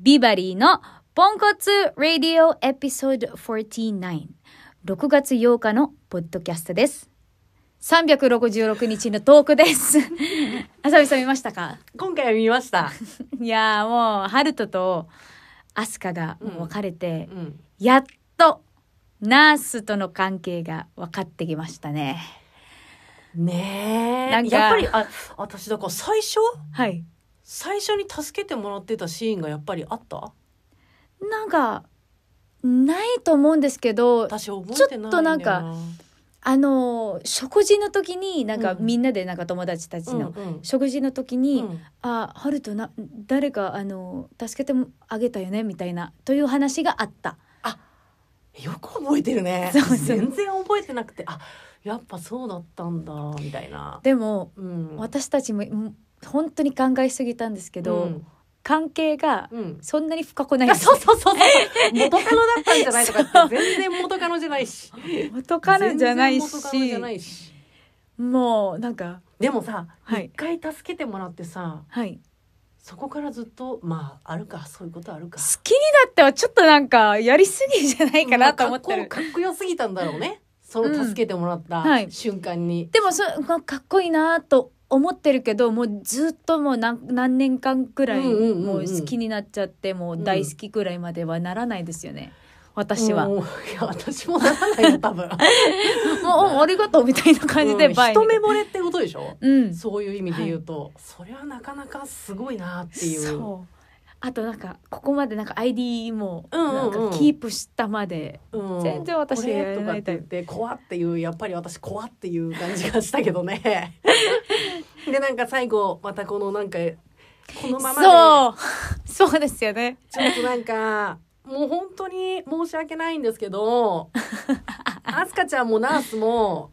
ビバリーのポンコツラディオエピソード49。6月8日のポッドキャストです。366日のトークです。あさみさん見ましたか今回は見ました。いやもう、ハルトとアスカが別れて、うんうん、やっとナースとの関係が分かってきましたね。ねえ。やっぱり、あ、私だから最初はい。最初に助けてもらってたシーンがやっぱりあったなんかないと思うんですけどちょっとなんかあの食事の時になんか、みんなでなんか友達たちの、食事の時に「うん、あハルトな誰かあの助けてあげたよね」みたいなという話があった。あよく覚えてるね全然覚えてなくてあやっぱそうだったんだみたいなでも、うん、私たちも本当に考えすぎたんですけど、うん関係がそんなに深くない、うん、そうそうそうそう元カノだったんじゃないとかって全然元カノじゃないし元カノじゃないしもうなんかでもさ一、はい、回助けてもらってさ、はい、そこからずっとまああるかそういうことあるか好きになってはちょっとなんかやりすぎじゃないかなと思ってる、かっこよすぎたんだろうねその助けてもらった瞬間に、うんはい、でもそ かっこいいなと思ってるけどもうずっともう何年間くらいもう好きになっちゃって、もう大好きくらいまではならないですよね。私は。いや、私もならないよ、多分。もう、ありがとうみたいな感じで、うん、一目惚れってことでしょうん。そういう意味で言うと、はい、それはなかなかすごいなっていう。そう。あとなんかここまでなんか ID もなんかキープしたまで、全然私やれない怖っていうやっぱり私怖っていう感じがしたけどね でなんか最後またこのなんかこのままそう そうですよねちょっとなんかもう本当に申し訳ないんですけど あすかちゃんもナースも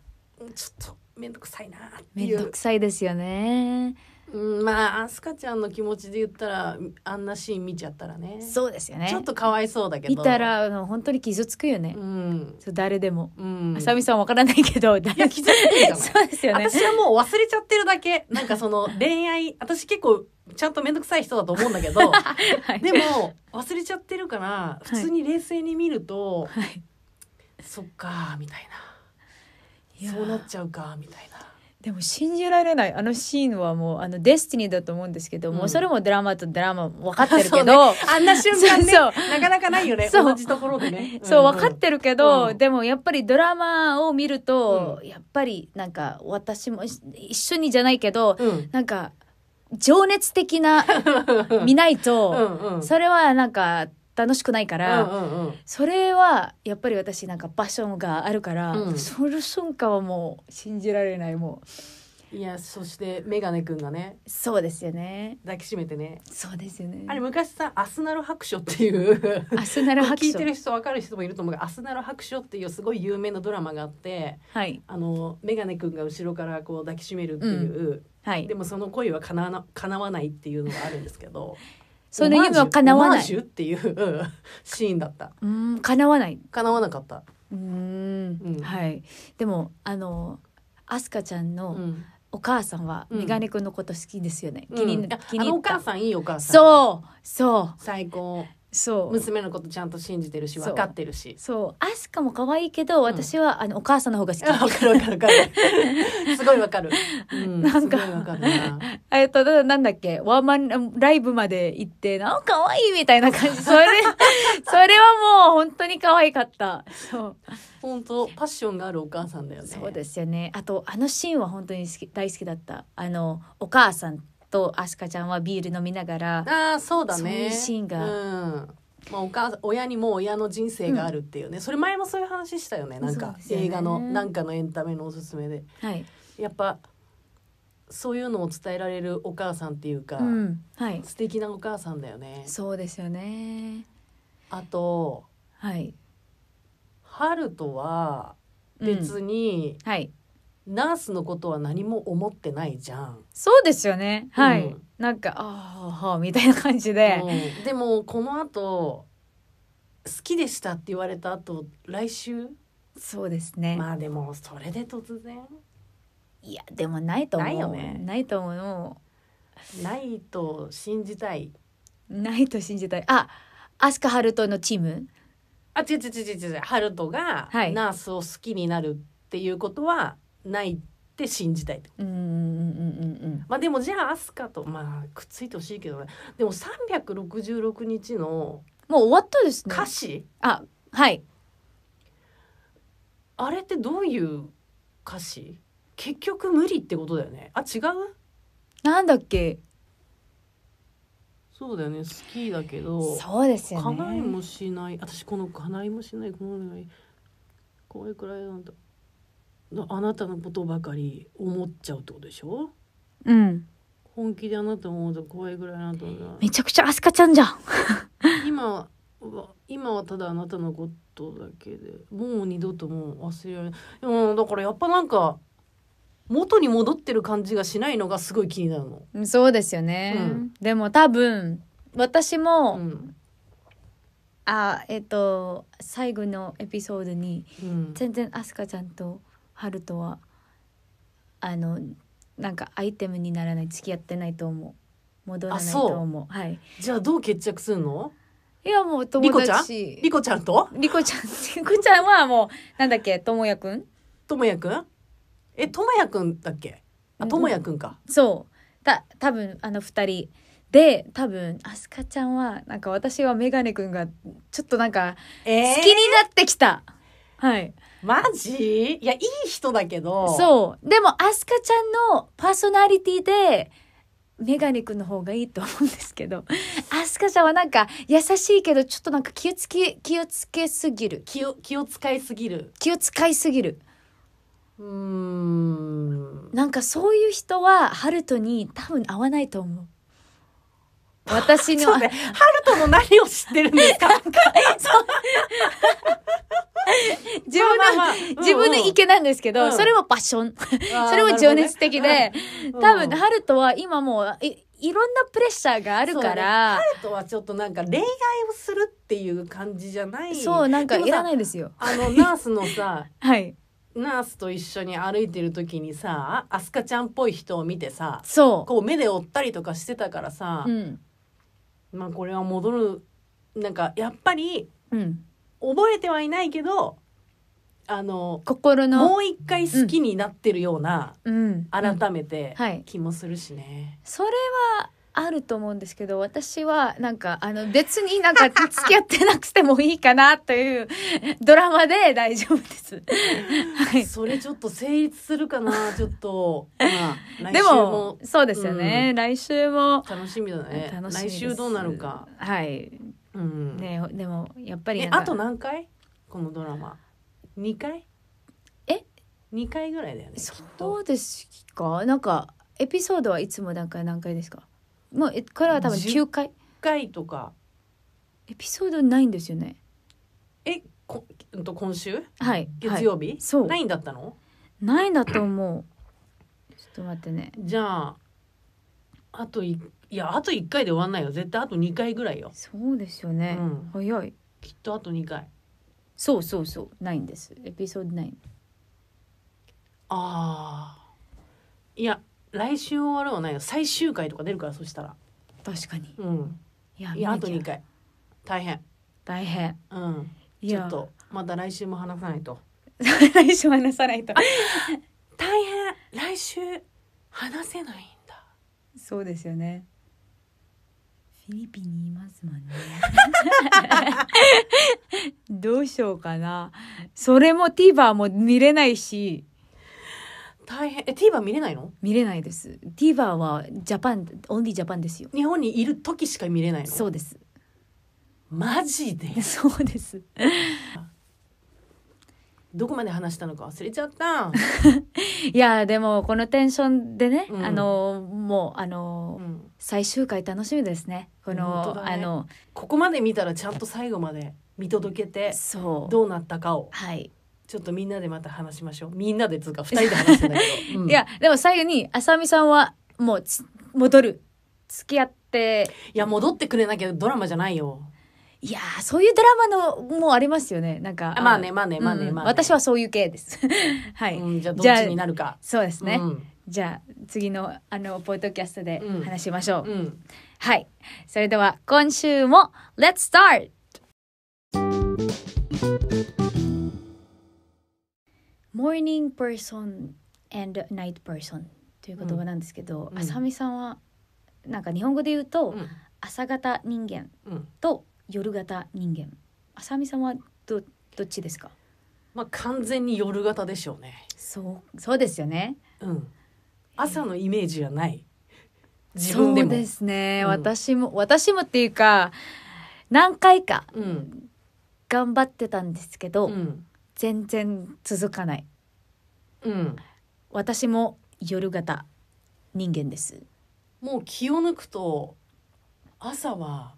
ちょっと面倒くさいなっていう面倒くさいですよねうん、まあ飛鳥ちゃんの気持ちで言ったらあんなシーン見ちゃったらねそうですよねちょっとかわいそうだけど見たらあの本当に傷つくよね、うんそう誰でもうんあさみさんわからないけど誰傷つく そうですよね私はもう忘れちゃってるだけなんかその恋愛私結構ちゃんと面倒くさい人だと思うんだけど はいでも忘れちゃってるから普通に冷静に見ると、はいそっかーみたいなそうなっちゃうかーみたいなでも信じられないあのシーンはもうあのデスティニーだと思うんですけど、うん、もうそれもドラマとドラマ分かってるけど、ね、あんな瞬間ねそうなかなかないよね同じところでね、うん、そう分かってるけど、うん、でもやっぱりドラマを見ると、やっぱりなんか私も一緒にじゃないけど、うん、なんか情熱的な 見ないとうん、それはなんか楽しくないから、うんうんうん、それはやっぱり私なんかパッションがあるから、うん、その瞬間はもう信じられないもういやそしてメガネくんがねそうですよね抱きしめてねそうですよねあれ昔さ「アスナル白書」っていうアスナル白書聞いてる人分かる人もいると思うが「アスナル白書」っていうすごい有名なドラマがあって、はい、あのメガネくんが後ろからこう抱きしめるっていう、うん、はい、でもその恋はかなわないっていうのがあるんですけど その夢は叶わない。マージュっていうシーンだった。うん、叶わない。叶わなかった。うんうん、はい。でも、あの、アスカちゃんの、うんお母さんはメガネ君のこと好きですよね。うん、気に、うん、気にお母さんいいお母さん。そうそう最高。そう娘のことちゃんと信じてるし分かってるしそうアスカも可愛いけど私は、うん、あのお母さんの方が好きわかるわかるわかるすごいわかる、うん、なんか えっとなんだっけワーマンライブまで行ってなんか可愛いみたいな 感じそれそれはもう本当に可愛かったそう本当パッションがあるお母さんだよねそうですよねあとあのシーンは本当に好き大好きだったあのお母さんとアシカちゃんはビール飲みながらあそうだねそういうシーンが。うんまあ、お母親にも親の人生があるっていうね、うん、それ前もそういう話したよねなんか、映画のなんかのエンタメのおすすめで、はい、やっぱそういうのを伝えられるお母さんっていうか、うん、はい、素敵なお母さんだよね。そうですよねあと、はい、春とは別に、うん、はいナースのことは何も思ってないじゃん。そうですよね。はい。うん、なんか、ああ、みたいな感じで。でも、この後、好きでしたって言われた後、来週そうですね。まあでも、それで突然いや、でもないと思う。ないよね。ないと思う。ないと信じたい。ないと信じたい。あ、アスカハルトのチームあ、違う違う違う違う。ハルトがナースを好きになるっていうことは、はいないって信じたいっまあでもじゃあ飛鳥とまあくっついてほしいけどねでも三百六十六日のもう終わったですね歌詞あはいあれってどういう歌詞結局無理ってことだよねあ違うなんだっけそうだよね好きだけどそうですよ叶いもしない私この叶いもしないこの怖いくらいなんだあなたのことばかり思っちゃうってことでしょうん本気であなたを思うと怖いぐらいあなたがめちゃくちゃアスカちゃんじゃん 今は今はただあなたのことだけでもう二度とも忘れられないでもだからやっぱなんか元に戻ってる感じがしないのがすごい気になるのそうですよね、うん、でも多分私も、うん、あえっ、と最後のエピソードに、うん、全然アスカちゃんと春とはあのなんかアイテムにならない付き合ってないと思う戻らないと思うはいじゃあどう決着するのいやもう友達リコちゃんリコちゃんとリコちゃん リコちゃんはもうなんだっけともやくんともやくんえともやくんだっけあともやくんか、うん、そうた多分あの2人で多分アスカちゃんはなんか私はメガネくんがちょっとなんか好きになってきた、えーはいマジいやいい人だけどそうでもアスカちゃんのパーソナリティでメガネ君の方がいいと思うんですけどアスカちゃんはなんか優しいけどちょっとなんか気をつけ気をつけすぎる気を気を使いすぎる気を使いすぎるうんなんかそういう人はハルトに多分合わないと思う 私の。ね。ハルトの何を知ってるんですか 自分の、自分の意見なんですけど、それもパッション。それも情熱的で、多分、ハルトは今もう、いろんなプレッシャーがあるから、ハルトはちょっとなんか恋愛をするっていう感じじゃないそうなんかいらないですよあのナースのさ はいナースと一緒に歩いてる時にさアスカちゃんっぽい人を見てさそうこう目で追ったりとかしてたからさ、うん、まあこれは戻るなんかやっぱりうん、覚えてはいないけどあの心のもう一回好きになってるような、うん改めて気もするしね。それはあると思うんですけど私はなんかあの別になんか付き合ってなくてもいいかなというドラマで大丈夫です。はい、それちょっと成立するかなちょっと、まあ、でもそうですよね、うん、来週も楽しみだね来週どうなるかはい、うんね、でもやっぱりあと何回このドラマ2回え2回ぐらいだよねそうですかなんかエピソードはいつも何回何回ですかもうえこれは多分9回回とかエピソードないんですよねえこ、うんと、今週はい月曜日、そうないんだったのないんだと思うちょっと待ってねじゃああといいやあと1回で終わんないよ絶対あと2回ぐらいよそうですよね、うん早いきっとあと2回そうそうそうないんですエピソード9ああいや来週終わるはないよ最終回とか出るからそしたら確かにうんいやいやあと2回大変大変うんちょっとまた来週も話さないと 来週話さないと大変来週話せないんだそうですよねフィリピンにいますもんね どうしようかなそれも TVer も見れないし大変え TVer 見れないの見れないです TVer はジャパンオンリージャパンですよ日本にいる時しか見れないのそうですマジで そうです どこまで話したのか忘れちゃった いやでもこのテンションでね、うん、あのもうあの、うん、最終回楽しみですねこの、ね、あのここまで見たらちゃんと最後まで見届けてそうどうなったかをはいちょっとみんなでまた話しましょう。みんなでつうか、二人で話すんだけど。うん、いや、でも最後に、あさみさんは、もう、戻る。付き合って。いや、戻ってくれなきゃドラマじゃないよ。いやそういうドラマの、もうありますよね。なんか。まあね、まあね、まあね、まあ、ね、私はそういう系です。はい、うん、じゃあ、どっちになるか。そうですね。うん、じゃあ、次の、あの、ポッドキャストで話しましょう。はい。それでは、今週も、Let's start! morning person and night person という言葉なんですけど、うん、浅見さんはなんか日本語で言うと、うん、朝型人間と夜型人間、うん、浅見さんはどどっちですかまあ完全に夜型でしょうねそうそうですよねうん朝のイメージじゃない自分でもそうですね、私も私もっていうか何回か頑張ってたんですけど、うん全然続かないうん私も夜型人間ですもう気を抜くと朝は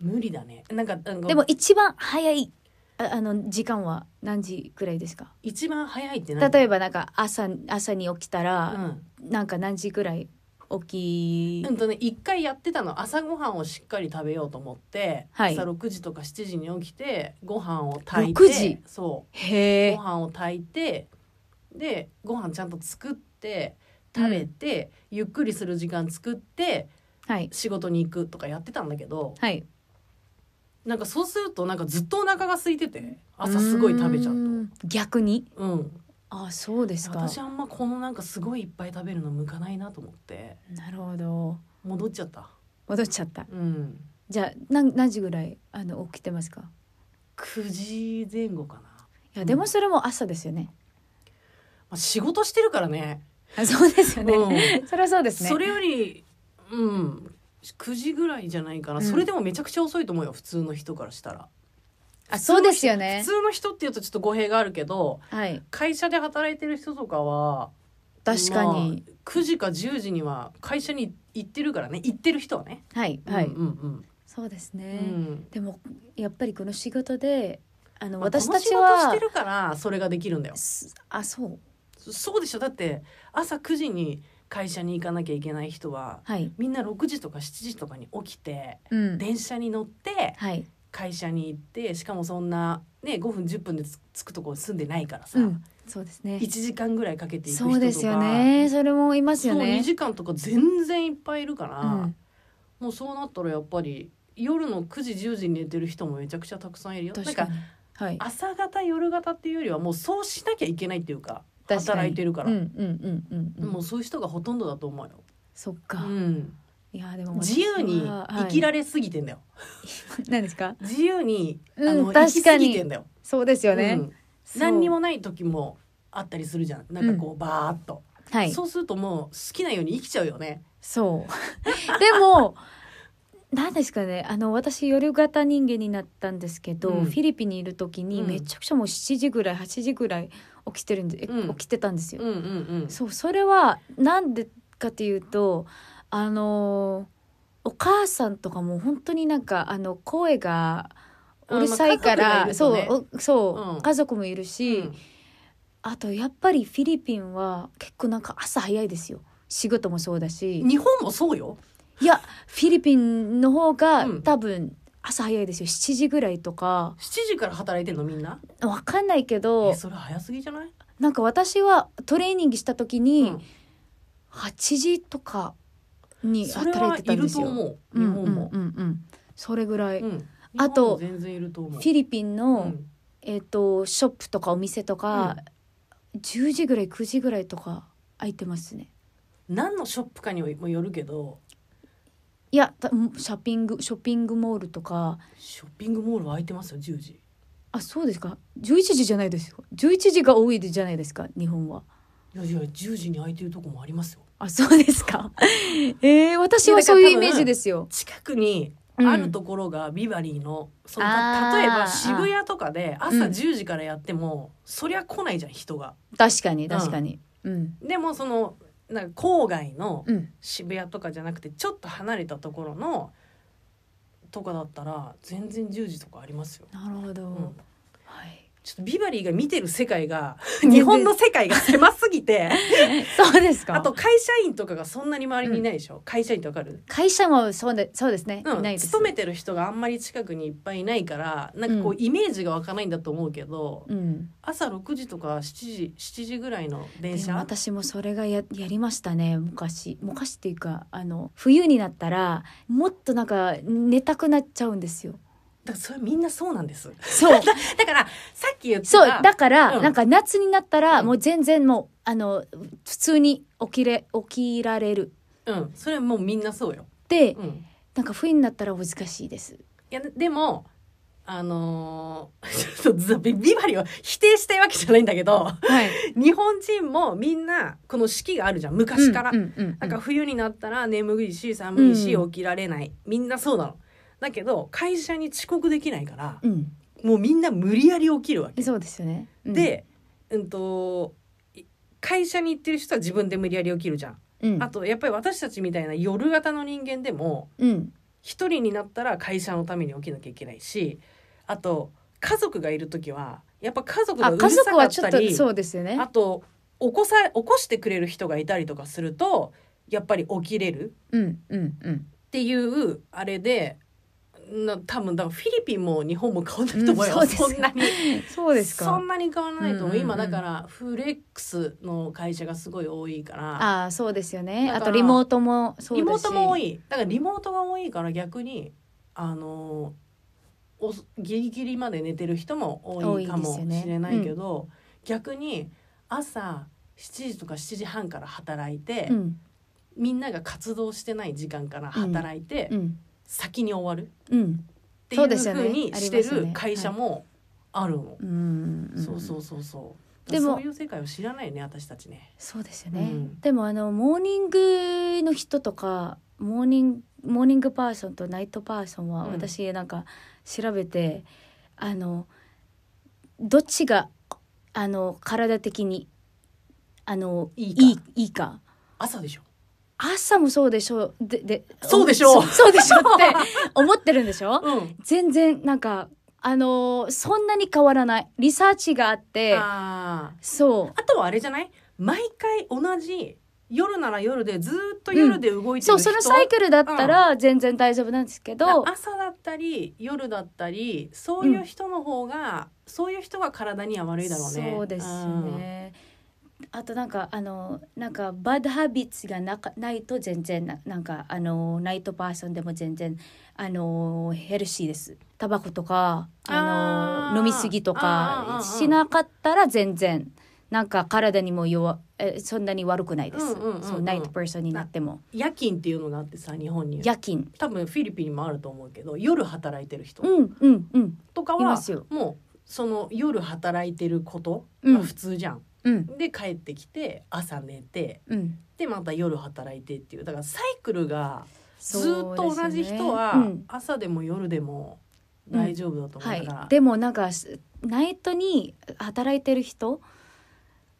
無理だねなんかなんかでも一番早いああの時間は何時くらいですか一番早いって何例えばなんか朝朝に起きたら、うんなんか何時くらい大きいうんとね一回やってたの朝ごはんをしっかり食べようと思って、はい朝6時とか7時に起きてご飯を炊いて6時そうへご飯を炊いてでご飯ちゃんと作って食べて、ゆっくりする時間作ってはい仕事に行くとかやってたんだけどはいなんかそうするとなんかずっとお腹が空いてて朝すごい食べちゃうと逆にうんあそうですか私あんまこのなんかすごいいっぱい食べるの向かないなと思ってなるほど戻っちゃった戻っちゃった、うん、じゃあ何何時ぐらいあの起きてますか9時前後かないやでもそれも朝ですよね、うん、まあ、仕事してるからねあそうですよね、うん、それはそうですねそれよりうん9時ぐらいじゃないかな、それでもめちゃくちゃ遅いと思うよ普通の人からしたらあそうですよね普通の人っていうとちょっと語弊があるけど、はい、会社で働いてる人とかは確かに、まあ、9時か10時には会社に行ってるからね行ってる人はねはいはい、うんうん、うん、そうですね、うん、でもやっぱりこの仕事であの、まあ、私たちはしてるからそれができるんだよあそうそうでしょだって朝9時に会社に行かなきゃいけない人は、はい、みんな6時とか7時とかに起きて、うん、電車に乗って、はい、会社に行ってしかもそんな、ね、5分10分で着くとこ住んでないからさ、うんそうですね。一時間ぐらいかけてそうですよね。それもいますよね。二時間とか全然いっぱいいるから、うん、もうそうなったらやっぱり夜の九時十時に寝てる人もめちゃくちゃたくさんいるよ。なんか、はい、朝方夜方っていうよりはもうそうしなきゃいけないっていうか働いてるから、うんうん、うん、もうそういう人がほとんどだと思うよ。そっか。うん。いやでも自由に生きられすぎてんだよ。何ですか？自由にあの、うん、確かにそうですよね、うん、何にもない時もあったりするじゃん。なんかこう、うん、バーっと、はい。そうするともう好きなように生きちゃうよね。そう。でも。なんですかねあの私夜型人間になったんですけど、うん、フィリピンにいる時にめちゃくちゃもう7時ぐらい8時ぐらい起きてるんで、うん、起きてたんですよ。うんうんうん、そうそれはなんでかっていうとあのお母さんとかも本当になんかあの声がうるさいから、ね、そうそう、うん、家族もいるし、うん、あとやっぱりフィリピンは結構なんか朝早いですよ仕事もそうだし日本もそうよいやフィリピンの方が、ん、多分朝早いですよ7時ぐらいとか7時から働いてんのみんなわかんないけどそれ早すぎじゃないなんか私はトレーニングした時に、うん、8時とかに働いてたんですよ。日本も、うんうんうん、それぐらい、あと全然いると思う。フィリピンの、えーと、ショップとかお店とか、うん、時ぐらい九時ぐらいとか空いてますね。何のショップかにもよるけどいやショッピングショッピングモールとかショッピングモールは空いてますよ1時あそうですか十一時じゃないですよ十一時が多いでじゃないですか日本はいやいや十時に空いてるとこもありますよあ、そうですか。えー、私はそういうイメージですよ。近くにあるところがビバリーの、その例えば渋谷とかで朝10時からやっても、そりゃ来ないじゃん人が。確かに確かに。うん、でもそのなんか郊外の渋谷とかじゃなくてちょっと離れたところのとかだったら全然10時とかありますよ。なるほど、うんちょっとビバリーが見てる世界が日本の世界が狭すぎて そうですかあと会社員とかがそんなに周りにいないでしょ、うん、会社員ってわかる会社もそうでそうですね、うん、いないです勤めてる人があんまり近くにいっぱいいないからなんかこうイメージが湧かないんだと思うけど、うん、朝6時とか7時七時ぐらいの電車私もそれがややりましたね昔昔っていうかあの冬になったらもっとなんか寝たくなっちゃうんですよだそれみんなそうなんです。そう。だからさっき言ったそうだから、うん、なんか夏になったら、もう全然もうあの普通に起きれ起きられる。うん、それはもうみんなそうよ。で、うん、なんか冬になったら難しいです。いやでもあのー、ちょっとビバリを否定したいわけじゃないんだけど、はい、日本人もみんなこの四季があるじゃん昔から、うん、なんか冬になったら眠いし寒いし起きられない、みんなそうなの。だけど会社に遅刻できないから、うん、もうみんな無理やり起きるわけ。そうですよね。うん、で、うんと会社に行ってる人は自分で無理やり起きるじゃん。うん、あとやっぱり私たちみたいな夜型の人間でもうん、一人になったら会社のために起きなきゃいけないし、あと家族がいる時はやっぱ家族がうる家さ族かはっちょたっとそうですよねあ。と起こさ起こしてくれる人がいたりとかするとやっぱり起きれるうんうんうんっていうあれでな多分だかフィリピンも日本も変わんないと思います、そんなに そうですかそんなに変わらないと思う、うんうん、今だからフレックスの会社がすごい多いからああそうですよねあとリモートもそうリモートも多いだからリモートが多いから逆にあのおギリギリまで寝てる人も多いかもしれないけど、ねうん、逆に朝7時とか7時半から働いて、うん、みんなが活動してない時間から働いて、うん先に終わるっていうふうにしてる会社もあるの。そうそうそうそう。でもそういう世界を知らないね私たちね。そうですよね。うん、でもあのモーニングの人とかモーニンモーニングパーソンとナイトパーソンは私なんか調べて、うん、あのどっちがあの体的にあのいいいいか朝でしょ朝もそうでしょででそうでしょうそうでしょって 思ってるんでしょ、うん、全然なんかあのー、そんなに変わらないリサーチがあってあそうあとはあれじゃない毎回同じ夜なら夜でずっと夜で動いてる人、うん、そうそのサイクルだったら全然大丈夫なんですけど、うん、朝だったり夜だったりそういう人の方が、うん、そういう人が体には悪いだろうねそうですね、うんあとなんかあのなんかバッドハビッツがなかないと全然ななんかあのナイトパーソンでも全然あのヘルシーですタバコとかあの飲みすぎとかしなかったら全然なんか体にも弱えそんなに悪くないです、そうナイトパーソンになっても夜勤っていうのがあってさ日本に夜勤多分フィリピンにもあると思うけど夜働いてる人、うんうんうん、とかはもうその夜働いてることが普通じゃん、うんで帰ってきて朝寝てうんでまた夜働いてっていうだからサイクルがずっと同じ人は朝でも夜でも大丈夫だと思うから、はい、でもなんかナイトに働いてる人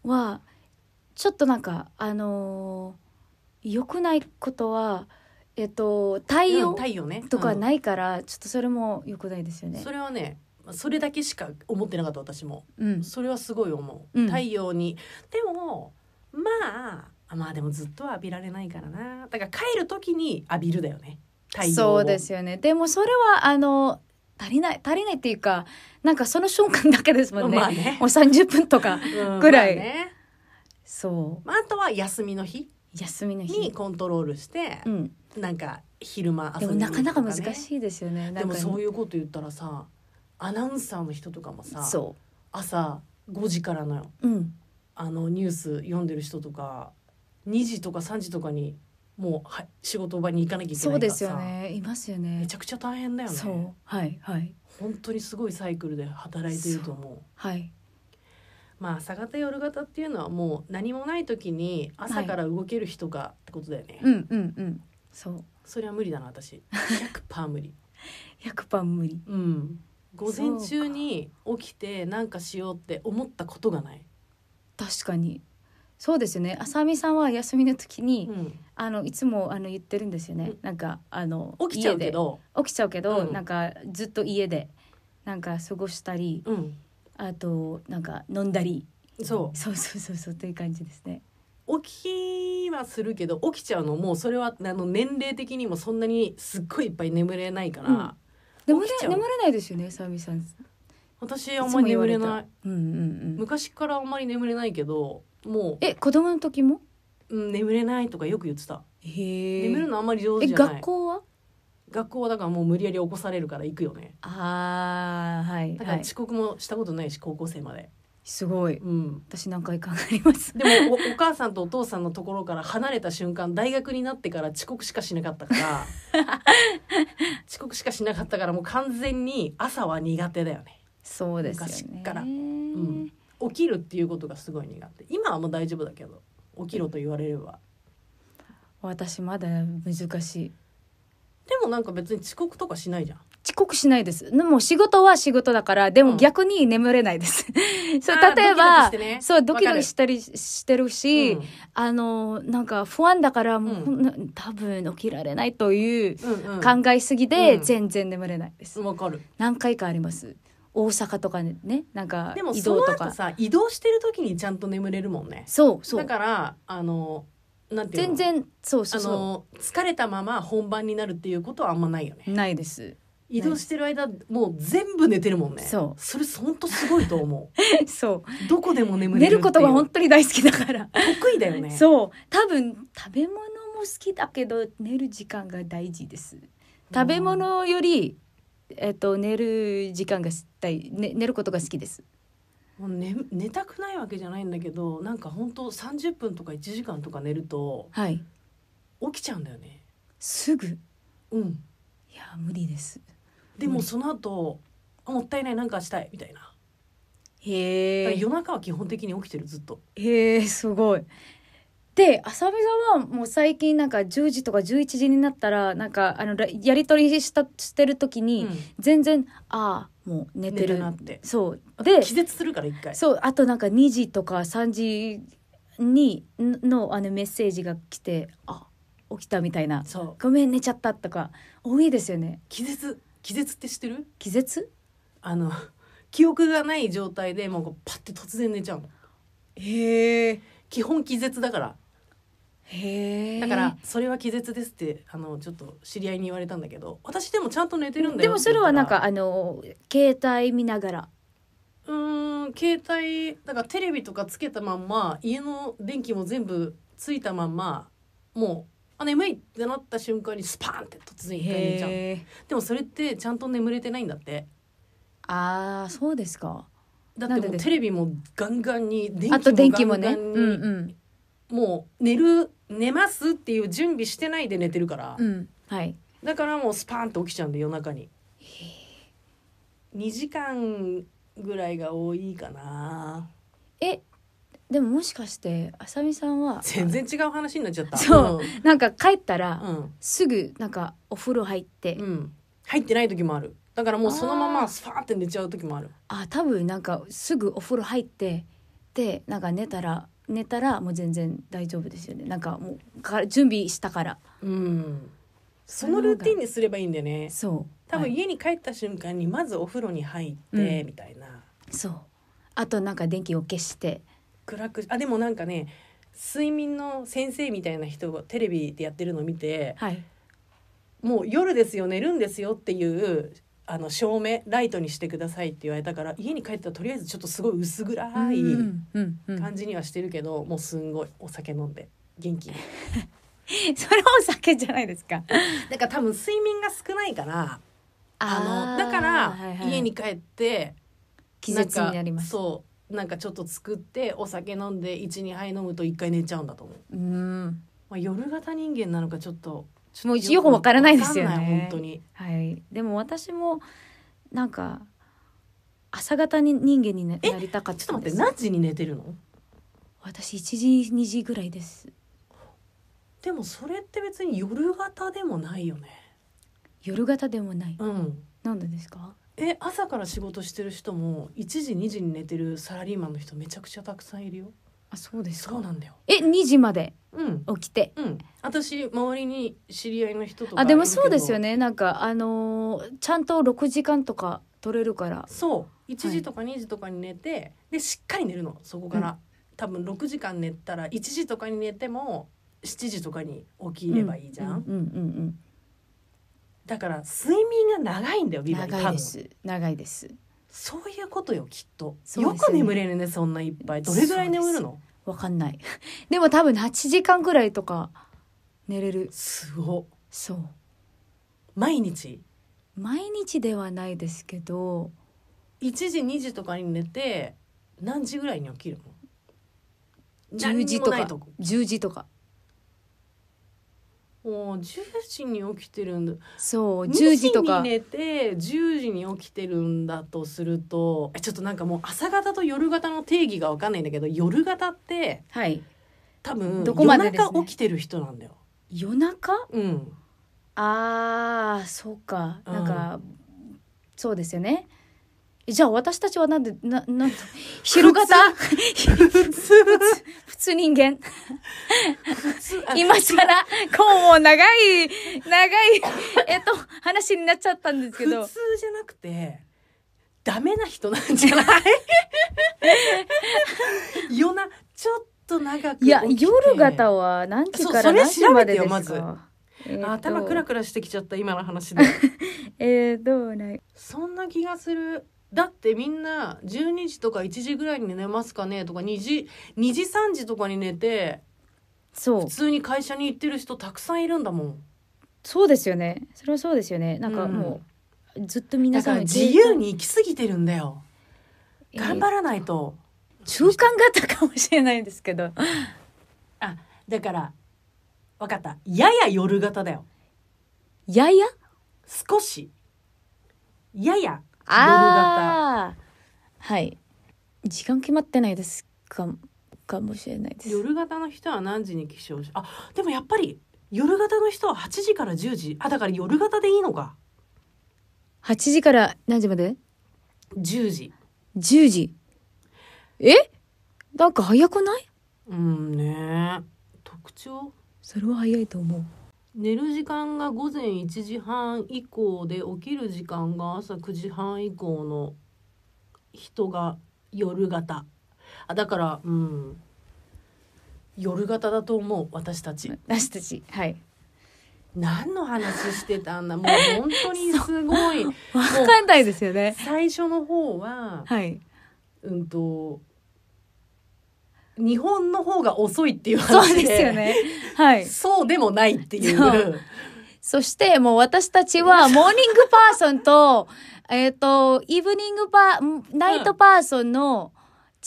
はちょっとなんかあのー良くないことはえっと太陽とかないから、ちょっとそれも良くないですようんね。それはねそれだけしか思ってなかった私も、うん、それはすごい思う、うん、太陽にでもまあまあでもずっとは浴びられないからなだから帰る時に浴びるだよねそうですよねでもそれはあの足りない足りないっていうかなんかその瞬間だけですもんね,、まあね、もう30分とかぐらい、うんまあね、そう、まあ、あとは休みの日休みの日にコントロールして、うん、なんか昼間、ね、でもなかなか難しいですよねでもそういうこと言ったらさアナウンサーの人とかもさそう朝5時からのうんあのニュース読んでる人とか2時とか3時とかにもうは仕事場に行かなきゃいけないからさそうですよねいますよねめちゃくちゃ大変だよねそうはいはい本当にすごいサイクルで働いてると思うはいまあ朝方夜方っていうのはもう何もない時に朝から動ける人がってことだよね、うんうんうんそうそれは無理だな私100% 無理100%無理うん午前中に起きて何かしようって思ったことがない確かにそうですよねあさみさんは休みの時に、うん、あのいつもあの言ってるんですよね、うん、なんかあの起きちゃうけど起きちゃうけど、うん、なんかずっと家でなんか過ごしたり、うん、あとなんか飲んだりそうそうそうそうそうという感じですね。起きはするけど起きちゃうのもうそれはあの年齢的にもそんなにすっごいいっぱい眠れないから、眠れ眠れないですよねさゆみさん私あんまり眠れないうんうんうん、昔からあんまり眠れないけどもうえ子供の時もうん、眠れないとかよく言ってたへ眠るのあんまり上手じゃない学校は学校はだからもう無理やり起こされるから行くよねああはいだから遅刻もしたことないし高校生まですごい、うん、私何回考えますでもお母さんとお父さんのところから離れた瞬間大学になってから遅刻しかしなかったから遅刻しかしなかったからもう完全に朝は苦手だよねそうですよね昔から、うん、起きるっていうことがすごい苦手今はもう大丈夫だけど起きろと言われれば私まだ難しいでもなんか別に遅刻とかしないじゃん遅刻しないです。でも仕事は仕事だから、でも逆に眠れないです。そう、例えば、そう、ドキドキしたりしてるし、あの、なんか不安だから、もう、多分起きられないという考えすぎで、全然眠れないです。わ、かる。何回かあります。大阪とかね、なんか移動とか。さ、移動してる時にちゃんと眠れるもんね。そう、そう。だから、あの、なんて全然そうそうそう疲れたまま本番になるっていうことはあんまないよねないです移動してる間もう全部寝てるもんねそうそれ本当すごいと思う そうどこでも眠れる寝ることが本当に大好きだから得意だよねそう多分食べ物も好きだけど寝る時間が大事です食べ物より、えっと、寝る時間が大、ね、寝ることが好きですもう寝寝たくないわけじゃないんだけどなんか本当30分とか1時間とか寝ると、はい、起きちゃうんだよねすぐうんいや無理ですでもその後、あもったいないなんかしたいみたいなへえ夜中は基本的に起きてるずっとへえすごいで浅見さんはもう最近なんか10時とか11時になったらなんかあのやり取りしたしてる時に、うん全然ああもう寝て寝るなってそうで気絶するから一回そうあとなんか2時とか3時にのあのメッセージが来てあ起きたみたいなそうごめん寝ちゃったとか多いですよね気絶気絶って知ってる気絶あの 記憶がない状態でもうパッて突然寝ちゃうへえ基本気絶だからへえだから「それは気絶です」ってあのちょっと知り合いに言われたんだけど私でもちゃんと寝てるんだよでもそれはなんかあの携帯見ながらうん携帯だからテレビとかつけたまんま家の電気も全部ついたまんまもうあ眠いってなった瞬間にスパンって突然一回寝ちゃうでもそれってちゃんと眠れてないんだってああそうですかだってもうテレビもガンガンにあと電気もガねンガンにうんうんもう寝る寝ますっていう準備してないで寝てるから、うんはいだからもうスパンって起きちゃうんで夜中に2時間ぐらいが多いかなえでももしかしてあさみさんは全然違う話になっちゃったそう、なんか帰ったら、うんすぐなんかお風呂入って、うん、入ってない時もあるだからもうそのままスパーって寝ちゃう時もあるあ多分なんかすぐお風呂入ってでなんか寝たら寝たらもう全然大丈夫ですよねなんかもうか準備したからうんそのルーティンにすればいいんだよねそう多分家に帰った瞬間にまずお風呂に入って、みたいなそうあとなんか電気を消して暗くあでもなんかね睡眠の先生みたいな人がテレビでやってるのを見て、はい、もう夜ですよ寝るんですよっていうあの照明ライトにしてくださいって言われたから家に帰ったらとりあえずちょっとすごい薄暗い感じにはしてるけど、もうすんごいお酒飲んで元気に。それはお酒じゃないですか。だから多分睡眠が少ないから、あのだから家に帰って、はいはい、気絶になります。そなんかちょっと作ってお酒飲んで12杯飲むと1回寝ちゃうんだと思う。うんまあ、夜型人間なのかちょっともうよくわからないですよね。本当に。はい。でも私もなんか朝型に人間になりたかったちょっと待って何時に寝てるの？私1時2時ぐらいです。でもそれって別に夜型でもないよね。夜型でもない。うん。なんでですかえ朝から仕事してる人も一時二時に寝てるサラリーマンの人めちゃくちゃたくさんいるよあそうですそうなんだよえ二時までうん起きて、うん、私周りに知り合いの人とかあでもそうですよねなんかあのーちゃんと六時間とか取れるからそう一時とか二時とかに寝て、でしっかり寝るのそこから、多分6時間寝たら1時とかに寝ても7時とかに起きればいいじゃん、うんうんうんだから睡眠が長いんだよビバリ長いです長いですそういうことよきっと、ね、よく眠れるねそんないっぱいどれぐらい眠るのわかんない でも多分8時間ぐらいとか寝れるすごそう毎日毎日ではないですけど1時2時とかに寝て何時ぐらいに起きるの10時とか10時とかもう10時に起きてるんだそう10時とか寝て10時に起きてるんだとするとちょっとなんかもう朝方と夜方の定義が分かんないんだけど夜方って、はい、多分どこまで、ね、夜中起きてる人なんだよ。夜中、うん、あーそうかなんか、うん、そうですよねじゃあ私たちはなんで、な、なんと、広がった普通、普通人間。今さら、こうも長い、長い、えっと、話になっちゃったんですけど。普通じゃなくて、ダメな人なんじゃない夜な、ちょっと長くいや、夜型は何時から何時までですかまず。えー、頭クラクラしてきちゃった今の話で。えどうないそんな気がする。だってみんな12時とか1時ぐらいに寝ますかねとか2時2時3時とかに寝てそう普通に会社に行ってる人たくさんいるんだもんそうですよねそれはそうですよねなんかもう、ずっと皆さん自由に行き過ぎてるんだよ頑張らないと、えー、型かもしれないんですけど あだから分かったやや夜型だよやや少しやや夜型はい時間決まってないですかかもしれないです夜型の人は何時に起床しあでもやっぱり夜型の人は8時から10時あだから夜型でいいのか8時から何時まで10時10時えなんか早くないうんね特徴それは早いと思う寝る時間が午前1時半以降で起きる時間が朝9時半以降の人が夜型あだからうん夜型だと思う私たち 私たちはい何の話してたんだもう本当にすごい わかんないですよね最初の方ははいうんと日本の方が遅いっていう話でそうですよね。はい。そうでもないっていう。そしてもう私たちはモーニングパーソンと、えっと、イブニングパー、ナイトパーソンの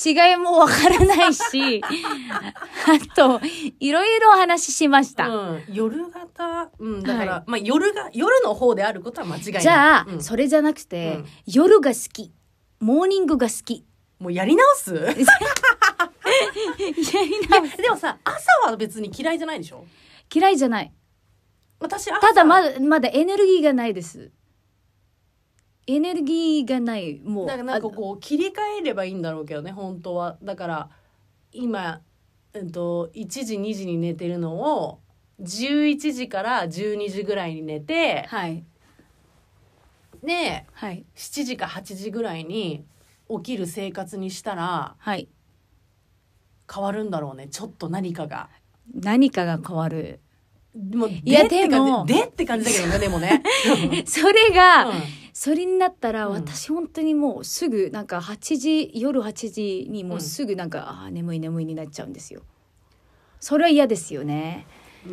違いもわからないし、あと、いろいろお話ししました。うん、夜型、うん、だから、はい、まあ夜が、夜の方であることは間違いない。じゃあ、うん、それじゃなくて、うん、夜が好き、モーニングが好き。もうやり直す や いやでもさ朝は別に嫌いじゃないでしょ嫌いじゃない私朝ただまだまだエネルギーがないですエネルギーがないもうだからなんかこう切り替えればいいんだろうけどね本当はだから今、えっと、1時2時に寝てるのを11時から12時ぐらいに寝て、はいで、はい、7時か8時ぐらいに起きる生活にしたら、はい、変わるんだろうねちょっと何かが。何かが変わる。でもいやでもでって感じだけどねでもね。それが、うん、それになったら、私本当にもうすぐなんか8時夜8時にもうすぐなんか、うん、あ眠い眠いになっちゃうんですよ。それは嫌ですよね。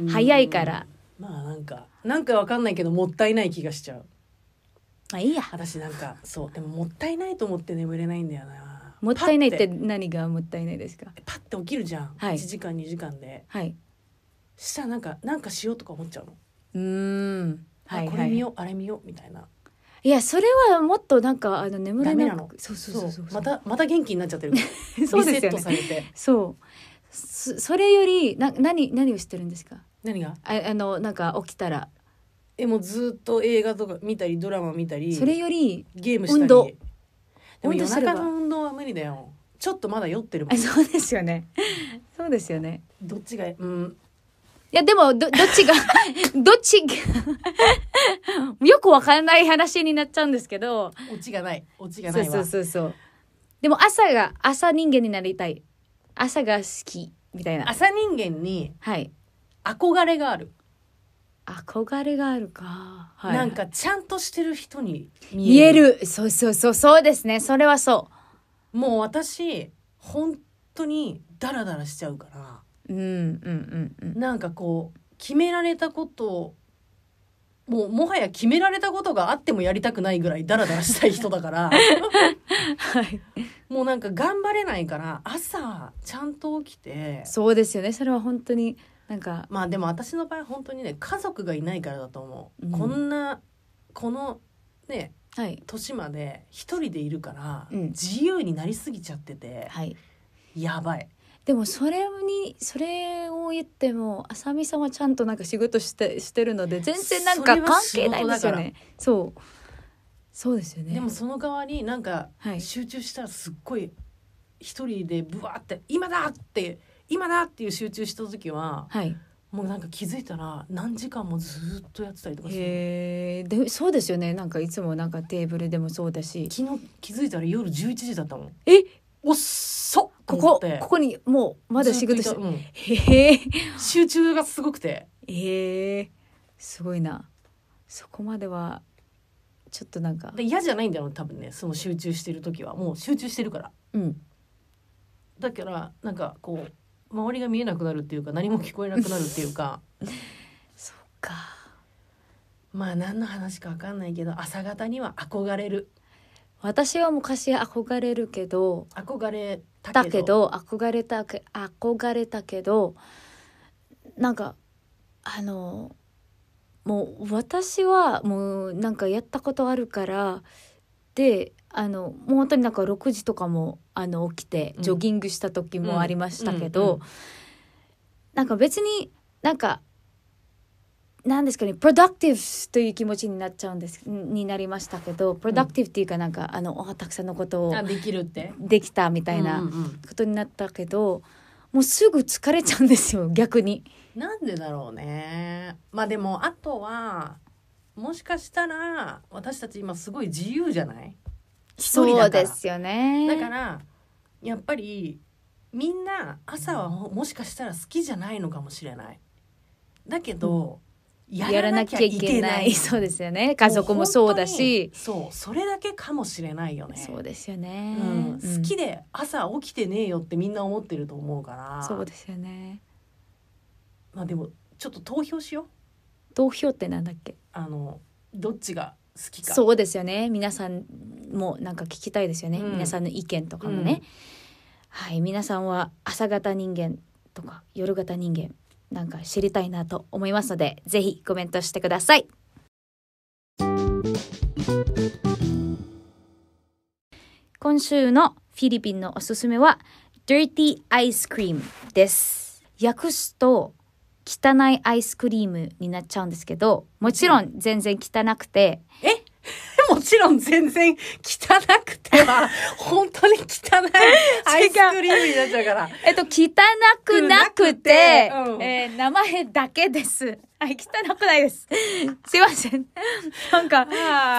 早いから。まあなんかなんかわかんないけどもったいない気がしちゃう。あいいや。私なんかそうでももったいないと思って眠れないんだよな。もったいないって何がもったいないですかパッて起きるじゃん、はい、1時間2時間ではいしたらなんかなんかしようとか思っちゃうのうんはい、はい、これ見ようあれ見ようみたいないやそれはもっとなんかあの眠れなくそうそうそうまたまた元気になっちゃってる そうですよ、ね、されてそうそれよりな何何をしてるんですか何がああのなんか起きたらえもうずっと映画とか見たりドラマ見たりそれよりゲームしたり運動でも夜中の運動は無理だよちょっとまだ酔ってるもんそうですよねそうですよねどっちがうんいや、でも、ど、どっちが、どっちがよくわからない話になっちゃうんですけど。オチがない。オチがないそうそうそう。でも、朝が、朝人間になりたい。朝が好き、みたいな。朝人間に、はい。憧れがある。憧れがあるか、はい、なんかちゃんとしてる人に見えるそうそうそうそうですねそれはそうもう私本当にダラダラしちゃうから、うんうんうんうん、なんかこう決められたことをもうもはや決められたことがあってもやりたくないぐらいダラダラしたい人だから、はい、もうなんか頑張れないから朝ちゃんと起きてそうですよねそれは本当になんかまあでも私の場合本当にね家族がいないからだと思う、うんこんなこのねはい年まで一人でいるから、自由になりすぎちゃっててやばいでもそれにそれを言ってもあさみさんはちゃんとなんか仕事してしてるので全然なんか関係ないですよねそうそうですよねでもその代わりなんか集中したらすっごい一人でブワーって「今だ!」って今だっていう集中した時は、はい、もうなんか気づいたら何時間もずっとやってたりとかすて、へでそうですよねなんかいつもなんかテーブルでもそうだし昨日気づいたら夜11時だったもんえおっそここここにもうまだ仕事して、うん、へえ集中がすごくてへえすごいなそこまではちょっとなんか嫌じゃないんだよ多分ねその集中してる時はもう集中してるからうんだからなんかこう周りが見えなくなるっていうか何も聞こえなくなるっていうか そっかまあ何の話か分かんないけど朝方には憧れる私は昔憧れるけど憧れたけど憧れたけ憧れたけどなんかあのもう私はもうなんかやったことあるからであのもう本当になんか6時とかもあの起きてジョギングした時もありましたけど、うんうん、なんか別になんかなんですかね、プロダクティブという気持ちになっちゃうんです、になりましたけど、プロダクティブっていうかなんか、うん、あの、たくさんのことを。できるって。できたみたいなことになったけど、うんうん、もうすぐ疲れちゃうんですよ、逆に。なんでだろうね。まあでも、あとは、もしかしたら、私たち今すごい自由じゃない人だそうですよね。だからやっぱりみんな朝はもしかしたら好きじゃないのかもしれない。だけど、うん、やらなきゃいけないそうですよね家族もそうだしそうそれだけかもしれないよねそうですよね、うん、好きで朝起きてねえよってみんな思ってると思うから、うん、そうですよねまあでもちょっと投票しよう投票ってなんだっけあのどっちがきかそうですよね皆さんもなんか聞きたいですよね、うん、皆さんの意見とかもね、うん、はい皆さんは朝型人間とか夜型人間なんか知りたいなと思いますのでぜひコメントしてください今週のフィリピンのおすすめは Dirty Ice Cream です訳すと汚いアイスクリームになっちゃうんですけど、もちろん全然汚くて。え もちろん全然汚くては、本当に汚いアイスクリームになっちゃうから。えっと、汚くなくて、うん、えー、名前だけです。はい、汚くないです。すいません。なんか、フ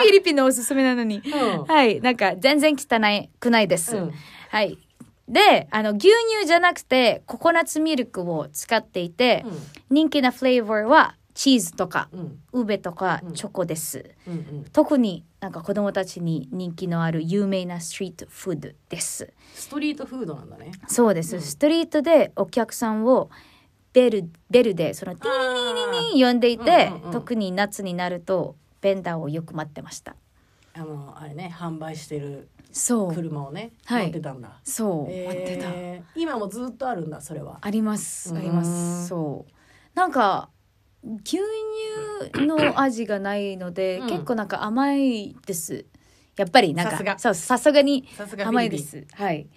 ィリピンのおすすめなのに。うん、はい、なんか、全然汚くないです。うん、はい。で、あの、牛乳じゃなくて、ココナッツミルクを使っていて、うん人気なフレーバーは、チーズとか、うんウベとかチョコです。うんうん特になんか子供たちに人気のある有名なストリートフードです。ストリートフードなんだねそうです。うんストリートでお客さんをベル、ベルで、その、ティーに呼んでいて、うんうんうん特に夏になると、ベンダーをよく待ってました。あのあれね販売してるそう車をね、はいってたんだ、そう、えー待ってた今もずっとあるんだそれはありますありますそうなんか牛乳の味がないので、結構なんか甘いですやっぱりなんかさすがさすがに甘いですはい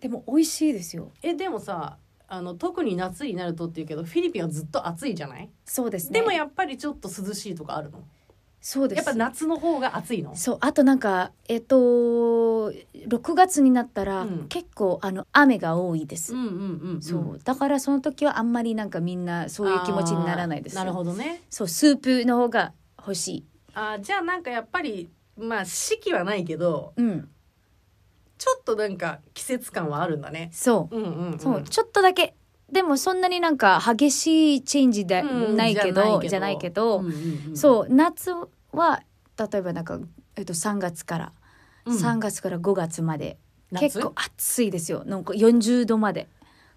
でも美味しいですよえでもさあの特に夏になるとっていうけどフィリピンはずっと暑いじゃない、そうですねでもやっぱりちょっと涼しいとかあるのそうですやっぱ夏の方が暑いのそうあとなんかえっ、と六月になったら、うん、結構あの雨が多いです、うんうんうん、そうだからその時はあんまりなんかみんなそういう気持ちにならないですなるほどねそうスープの方が欲しいあじゃあなんかやっぱりまあ四季はないけど、うん、ちょっとなんか季節感はあるんだねそう,、うん、うん、そうちょっとだけでもそんなになんか激しいチェンジでないけど、じゃないけど、そう夏は例えばなんか、えっと、三月から、うん、月から五月まで結構暑いですよなんか四十度まで。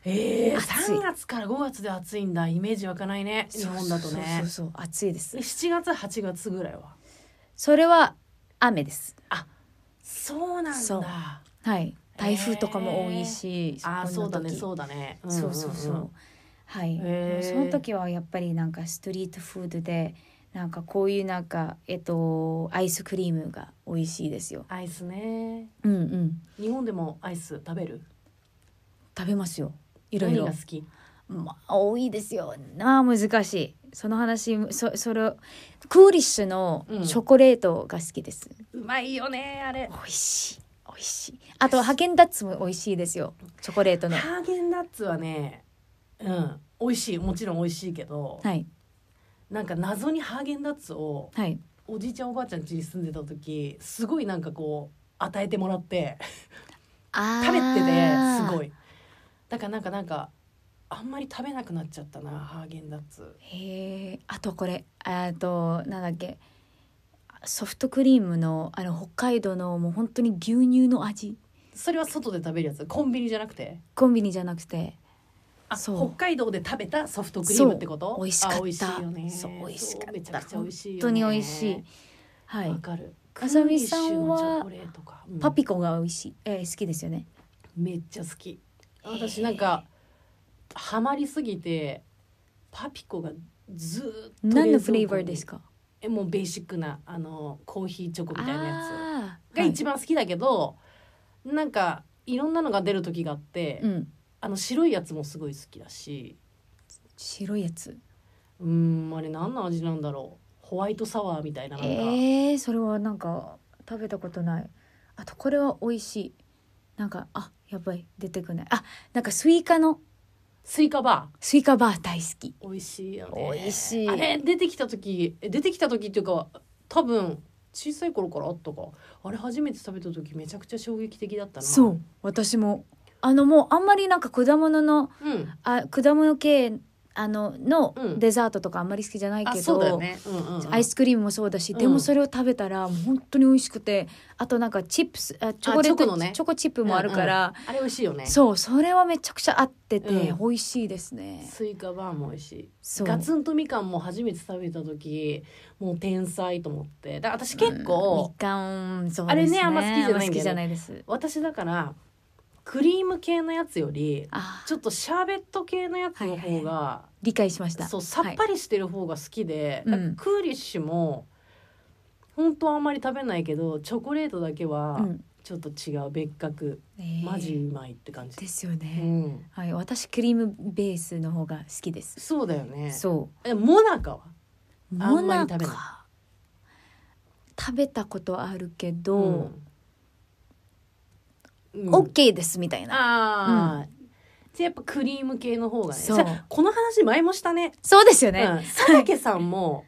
えー、3月から5月で暑いんだイメージ湧かないね日本だとねそうそう暑いです7月8月ぐらいはそれは雨ですあそうなんだはい台風とかも多いし、えー、あそうだねそうだね、うんうんうん、そうそうそうはい、えー、その時はやっぱりなんかストリートフードでなんかこういうなんかえっとアイスクリームが美味しいですよアイスねうんうん日本でもアイス食べる食べますよいろいろ好きまあ多いですよなあ難しいその話そそれクーリッシュのチョコレートが好きです、うん、うまいよねあれ美味しい美味しいあとハーゲンダッツも美味しいですよチョコレートのハーゲンダッツはねうん美味しいもちろん美味しいけど、はいなんか謎にハーゲンダッツを、はいおじいちゃんおばあちゃん家に住んでた時すごいなんかこう与えてもらって食べててすごいだからなんかなんかあんまり食べなくなっちゃったなハーゲンダッツへえあとこれえっとなんだっけソフトクリームのあの北海道のもう本当に牛乳の味それは外で食べるやつコンビニじゃなくてコンビニじゃなくてあそう北海道で食べたソフトクリームってこと美味しかった美味しいよねそうしかっためちゃくちゃ美味しい、ね、本当に美味しいはいわかるあさみさんはパピコが美味しい、えー、好きですよねめっちゃ好き私なんかハマりすぎてパピコがずっと何のフレーバーですかえもうベーシックなあのコーヒーチョコみたいなやつが一番好きだけど、はいなんかいろんなのが出る時があって、うん、あの白いやつもすごい好きだし白いやつうんあれ何の味なんだろうホワイトサワーみたいななんか、えー、それはなんか食べたことないあとこれは美味しいなんかあやばい出てくないあなんかスイカのスイカバースイカバー大好き美味しいよね美味しいあれ出てきた時え出てきた時っていうか多分小さい頃からあったかあれ初めて食べた時めちゃくちゃ衝撃的だったなそう私もあのもうあんまりなんか果物の、うん、あ果物系あののデザートとかあんまり好きじゃないけそうだど、ね、うんうんうんアイスクリームもそうだし、うんでもそれを食べたらもう本当に美味しくてあとなんかチップスあチョコレーチョコねチョコチップもあるから、うんうんあれ美味しいよねそうそれはめちゃくちゃ合ってて、美味しいですね。スイカバーも美味しいそうガツンとみかんも初めて食べた時もう天才と思ってだから私結構、みかんそうですあれねあんま好きじゃないんだよね私だからクリーム系のやつよりちょっとシャーベット系のやつの方が、理解しましたそうさっぱりしてる方が好きで、はい、クーリッシュも本当はあんまり食べないけどチョコレートだけは、ちょっと違う別格、マジうまいって感じですよね、うん、はい私クリームベースの方が好きですそうだよねそうえモナカはあモナカ食べたことあるけど、うん、オッケーですみたいな。うんじゃやっぱクリーム系の方がねこの話前もしたねそうですよね、佐竹さんも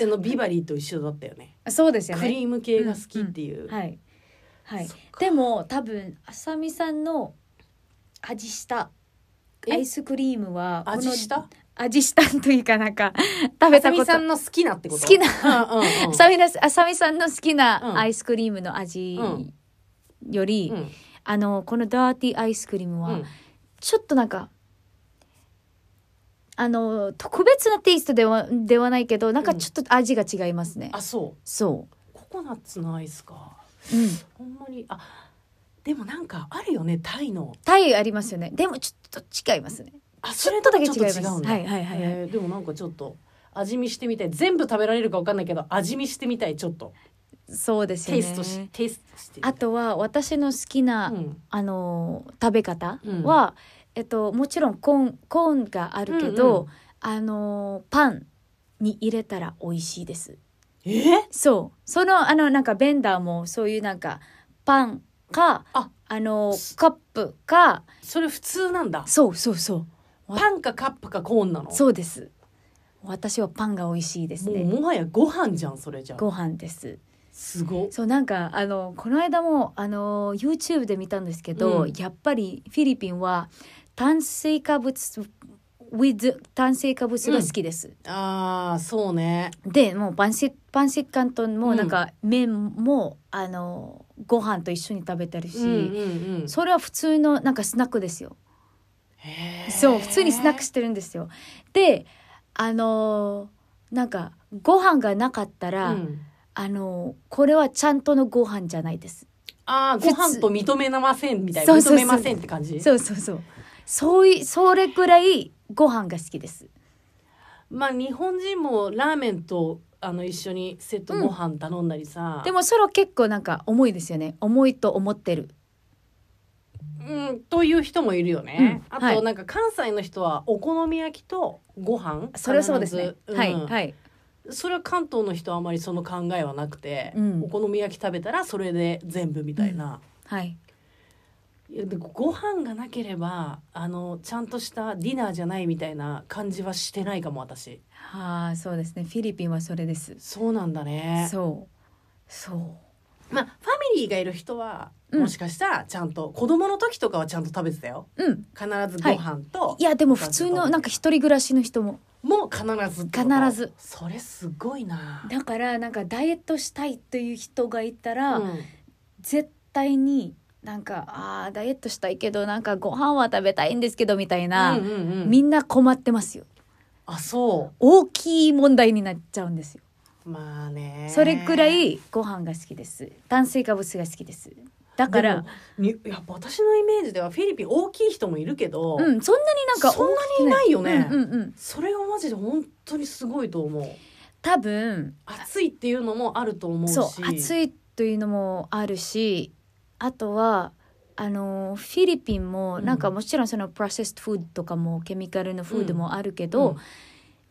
あのビバリーと一緒だったよねそうですよねクリーム系が好きっていう、はい、はい、でも多分あさみさんの味したアイスクリームは味した味したというかなんか 食べたことさんの好きなってこと好きな、あさみさんの好きなアイスクリームの味、より、うん、あのこのダーティーアイスクリームは、ちょっとなんかあの特別なテイストではではないけどなんかちょっと味が違いますね、うん、あそうそうココナッツのアイスか、うん、ほんまにあでもなんかあるよねタイのタイありますよねでもちょっと違いますねあそれとだけ違いますう、はいはいはい、はいえー、でもなんかちょっと味見してみたい全部食べられるか分かんないけど味見してみたいちょっとそうですよテイストしね。テイストしてあとは私の好きな、うんあの食べ方は、えっと、もちろんコーンコーンがあるけど、うんうんあのパンに入れたら美味しいです。えそうそのあのなんかベンダーもそういうなんかパンかああのカップかそれ普通なんだそうそうそうパンかカップかコーンなのそうです私はパンが美味しいですもうねもはやご飯じゃんそれじゃあご飯ですすごそうなんかあのこの間もあの YouTube で見たんですけど、うん、やっぱりフィリピンは炭水化物 with 炭水化物が好きです。うん、ああそうね。でもうパンシパンシッカントンもなんか、うん、麺もあのご飯と一緒に食べたりし、うんうんうん、それは普通のなんかスナックですよ。そう普通にスナックしてるんですよ。であのなんかご飯がなかったら。うんあのこれはちゃんとのご飯じゃないですああご飯と認めなませんみたいな認めませんって感じそうそうそうそういそれくらいご飯が好きですまあ日本人もラーメンとあの一緒にセットご飯頼んだりさ、うん、でもそれは結構なんか重いですよね重いと思ってるうん、という人もいるよね、うんあとなんか関西の人はお好み焼きとご飯それはそうですね、うん、はいはいそれは関東の人はあまりその考えはなくて、うん、お好み焼き食べたらそれで全部みたいな。うん、はいでご飯がなければあのちゃんとしたディナーじゃないみたいな感じはしてないかも私はあそうですねフィリピンはそれですそうなんだねそうそうまあファミリーがいる人は、うん、もしかしたらちゃんと子供の時とかはちゃんと食べてたようん必ずご飯と、はい、いやでも普通のなんか一人暮らしの人ももう必ず必ずそれすごいなだからなんかダイエットしたいという人がいたら、うん、絶対になんかあダイエットしたいけどなんかご飯は食べたいんですけどみたいな、うんうんうん、みんな困ってますよあそう大きい問題になっちゃうんですよまあねそれくらいご飯が好きです炭水化物が好きですだからにやっぱ私のイメージではフィリピン大きい人もいるけど、うん、そんなになんかそんなにいないよね、うんうんうん、それはマジで本当にすごいと思う多分暑いっていうのもあると思うしそう暑いというのもあるしあとはあのフィリピンもなんかもちろんそのプロセスフードとかもケミカルのフードもあるけど、うんうん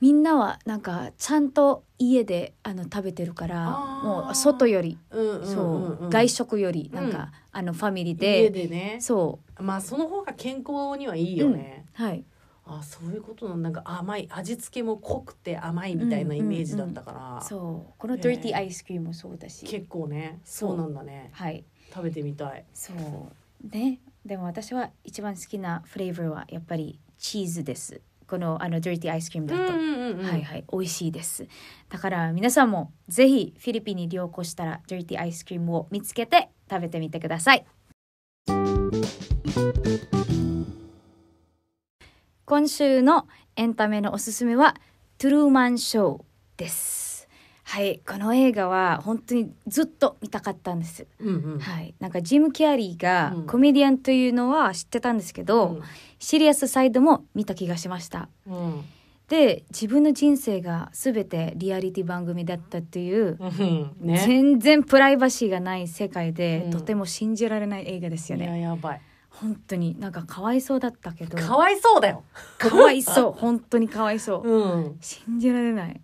みんなはなんかちゃんと家であの食べてるからもう外より、うんうんうんそう外食よりなんか、うん、あのファミリーで家でねそうまあその方が健康にはいいよね、うん、はいあそういうことなんなんか甘い味付けも濃くて甘いみたいなイメージだったから、うんうんうん、そうこのドリティアイスクリームもそうだし、えー、結構ねそうなんだねはい食べてみたいそうねでも私は一番好きなフレーバーはやっぱりチーズですこのあの Dirty ー c e Cream だと、はいはい美味しいですだから皆さんもぜひフィリピンに旅行したら Dirty Ice Cream を見つけて食べてみてください今週のエンタメのおすすめはトゥルーマンショーですはいこの映画は本当にずっと見たかったんです、うんうん、はい、なんかジム・キャリーがコメディアンというのは知ってたんですけど、うん、シリアスサイドも見た気がしました、うん、で自分の人生が全てリアリティ番組だったっていう、うんね、全然プライバシーがない世界で、とても信じられない映画ですよねやばい本当になんかかわいそうだったけどかわいそうだよかわいそう本当にかわいそう、信じられない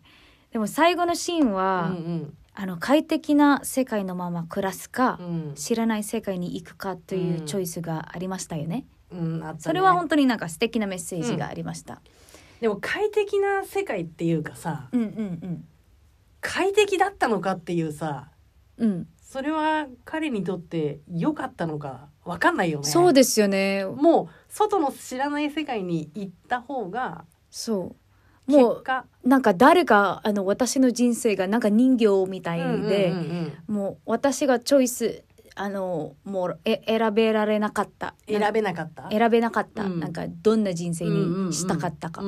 でも最後のシーンは、うんうんあの快適な世界のまま暮らすか、うん、知らない世界に行くかというチョイスがありましたよね。うんね、それは本当になんか素敵なメッセージがありました。うん、でも快適な世界っていうかさ、うんうんうん、快適だったのかっていうさ、うん、それは彼にとって良かったのかわかんないよね。そうですよね。もう外の知らない世界に行った方が、そう。もうなんか誰かあの私の人生がなんか人形みたいで、もう私がチョイスあのもうえ選べられなかった選べなかった選べなかった、うん、なんかどんな人生にしたかったか、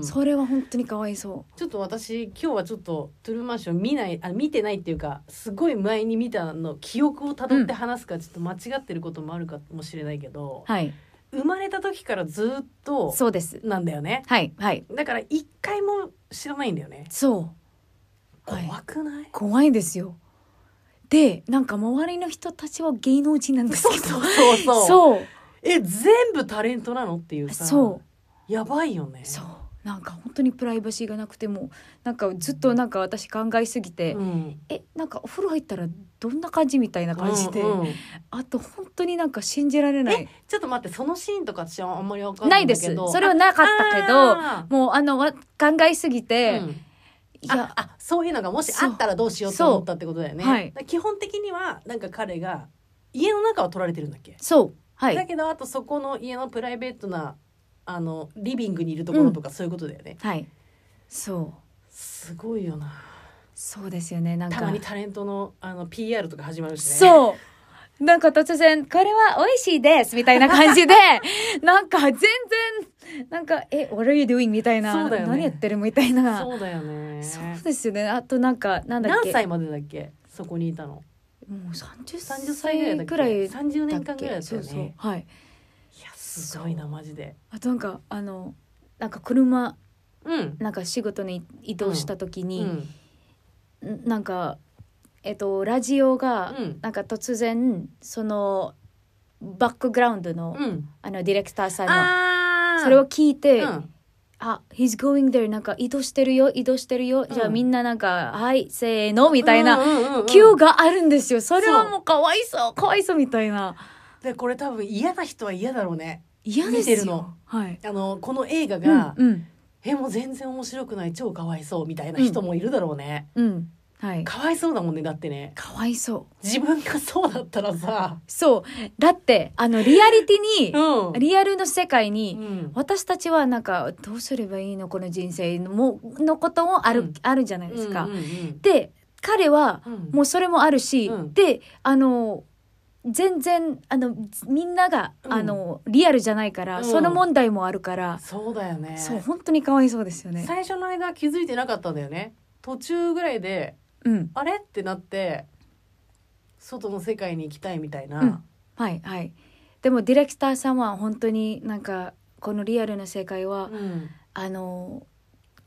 それは本当にかわいそうちょっと私今日はちょっとトゥルーマンション見ないあ見てないっていうかすごい前に見たの記憶をたどって話すか、ちょっと間違ってることもあるかもしれないけど、うん、はい生まれた時からずっとそうですなんだよねはいはいだから一回も知らないんだよねそう怖くない、はい、怖いですよでなんか周りの人たちは芸能人なんですけどそうそうそうそうえ全部タレントなのっていうさそうやばいよねそうなんか本当にプライバシーがなくてもなんかずっとなんか私考えすぎて、うん、えなんかお風呂入ったらどんな感じみたいな感じで、うんうん、あと本当になんか信じられないちょっと待ってそのシーンとか私はあんまり分かんないんだけどないですそれはなかったけどもうあの考えすぎて、うん、いやあそういうのがもしあったらどうしようと思ったってことだよね、はい、基本的にはなんか彼が家の中は取られてるんだっけそう、はい、だけどあとそこの家のプライベートなあのリビングにいるところとかそういうことだよね、はいそうすごいよなそうですよねなんたまかにタレントのあの PR とか始まるしねそうなんか突然「これは美味しいです」みたいな感じで なんか全然なんか「え What are you doing?」みたいなそうだよね何やってるみたいなそうだよねそうですよねあとなんかなんだっけ何歳までだっけそこにいたのもう30 30歳ぐらいくらいだっけ30年間ぐらいだったよねそうそうはいすごいなマジであとなんかあのなんか車うんなんか仕事に移動した時うに、んなんかえっとラジオが、うんなんか突然そのバックグラウンドの、うんあのディレクターさんのあそれを聞いて、うんあ、he's going there なんか移動してるよ移動してるよ、じゃあみんななんかはいせーのみたいな、ううんうん Q があるんですよそれはもうかわいそうかわいそうみたいなでこれ多分嫌な人は嫌だろうね嫌ですよ見てるの。はい。あのこの映画が、うん、えもう全然面白くない超かわいそうみたいな人もいるだろうね、うん、うん。はい。かわいそうだもんねだってねかわいそう。自分がそうだったらさそう。だって、あの、リアリティに、うん、リアルの世界に、うん私たちはなんかどうすればいいのこの人生のものこともある,、うんあるじゃないですか。うんうんうんで彼はうんもうそれもあるし、うんであの全然あのみんなが、うん、あのリアルじゃないから、うん、その問題もあるからそうだよねそう本当にかわいそうですよね最初の間気づいてなかったんだよね途中ぐらいで、うん、あれってなって外の世界に行きたいみたいな、うん、はいはいでもディレクターさんは本当になんかこのリアルな世界は、うん、あの